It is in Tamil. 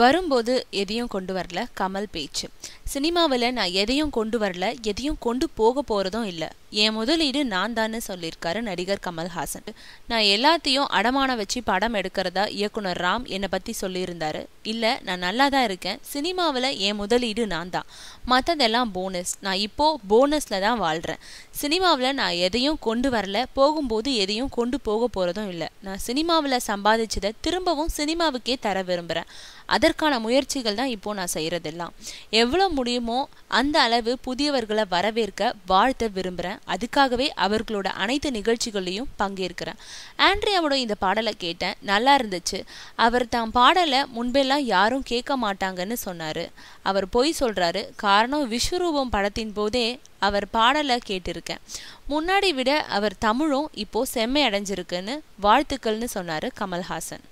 வரும்போது எதையும் கொண்டு வரல கமல் பேச்சு சினிமாவில் நான் எதையும் கொண்டு வரல எதையும் கொண்டு போக போகிறதும் இல்லை என் முதலீடு நான் தான்னு சொல்லியிருக்காரு நடிகர் கமல்ஹாசன் நான் எல்லாத்தையும் அடமான வச்சு படம் எடுக்கிறதா இயக்குனர் ராம் என்னை பற்றி சொல்லியிருந்தாரு இல்லை நான் நல்லா தான் இருக்கேன் சினிமாவில் என் முதலீடு நான் தான் மற்றதெல்லாம் போனஸ் நான் இப்போது போனஸில் தான் வாழ்கிறேன் சினிமாவில் நான் எதையும் கொண்டு வரல போகும்போது எதையும் கொண்டு போக போகிறதும் இல்லை நான் சினிமாவில் சம்பாதிச்சதை திரும்பவும் சினிமாவுக்கே தர விரும்புகிறேன் அதற்கான முயற்சிகள் தான் இப்போ நான் செய்கிறதெல்லாம் எவ்வளோ முடியுமோ அந்த அளவு புதியவர்களை வரவேற்க வாழ்த்த விரும்புகிறேன் அதுக்காகவே அவர்களோட அனைத்து நிகழ்ச்சிகளையும் பங்கேற்கிறேன் ஆண்ட்ரியாவோட இந்த பாடலை கேட்டேன் நல்லா இருந்துச்சு அவர் தான் பாடலை முன்பெல்லாம் யாரும் கேட்க மாட்டாங்கன்னு சொன்னார் அவர் பொய் சொல்கிறாரு காரணம் விஸ்வரூபம் படத்தின் போதே அவர் பாடலை கேட்டிருக்கேன் முன்னாடி விட அவர் தமிழும் இப்போது செம்மை அடைஞ்சிருக்குன்னு வாழ்த்துக்கள்னு சொன்னார் கமல்ஹாசன்